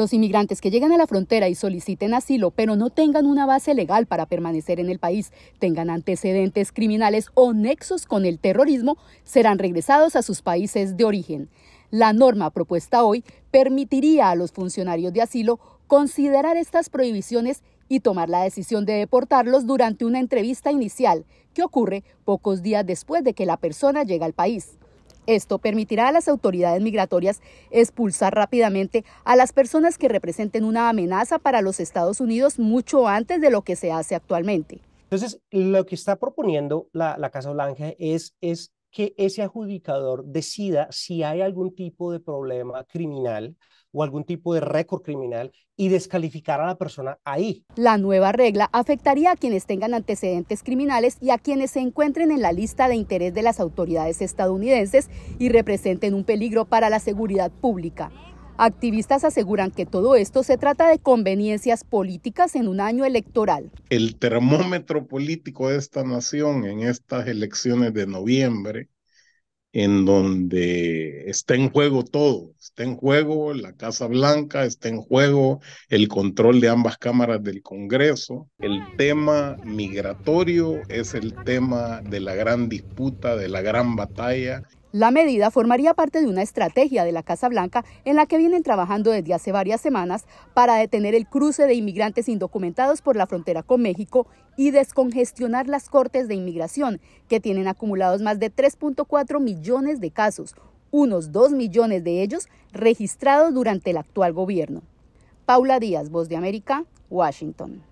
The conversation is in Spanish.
Los inmigrantes que lleguen a la frontera y soliciten asilo, pero no tengan una base legal para permanecer en el país, tengan antecedentes criminales o nexos con el terrorismo, serán regresados a sus países de origen. La norma propuesta hoy permitiría a los funcionarios de asilo considerar estas prohibiciones y tomar la decisión de deportarlos durante una entrevista inicial, que ocurre pocos días después de que la persona llega al país. Esto permitirá a las autoridades migratorias expulsar rápidamente a las personas que representen una amenaza para los Estados Unidos mucho antes de lo que se hace actualmente. Entonces, lo que está proponiendo la, Casa Blanca es, es que ese adjudicador decida si hay algún tipo de problema criminal o algún tipo de récord criminal y descalificar a la persona ahí. La nueva regla afectaría a quienes tengan antecedentes criminales y a quienes se encuentren en la lista de interés de las autoridades estadounidenses y representen un peligro para la seguridad pública. Activistas aseguran que todo esto se trata de conveniencias políticas en un año electoral. El termómetro político de esta nación en estas elecciones de noviembre, en donde está en juego todo, está en juego la Casa Blanca, está en juego el control de ambas cámaras del Congreso. El tema migratorio es el tema de la gran disputa, de la gran batalla. La medida formaría parte de una estrategia de la Casa Blanca en la que vienen trabajando desde hace varias semanas para detener el cruce de inmigrantes indocumentados por la frontera con México y descongestionar las cortes de inmigración, que tienen acumulados más de 3.4 millones de casos, unos 2 millones de ellos registrados durante el actual gobierno. Paula Díaz, Voz de América, Washington.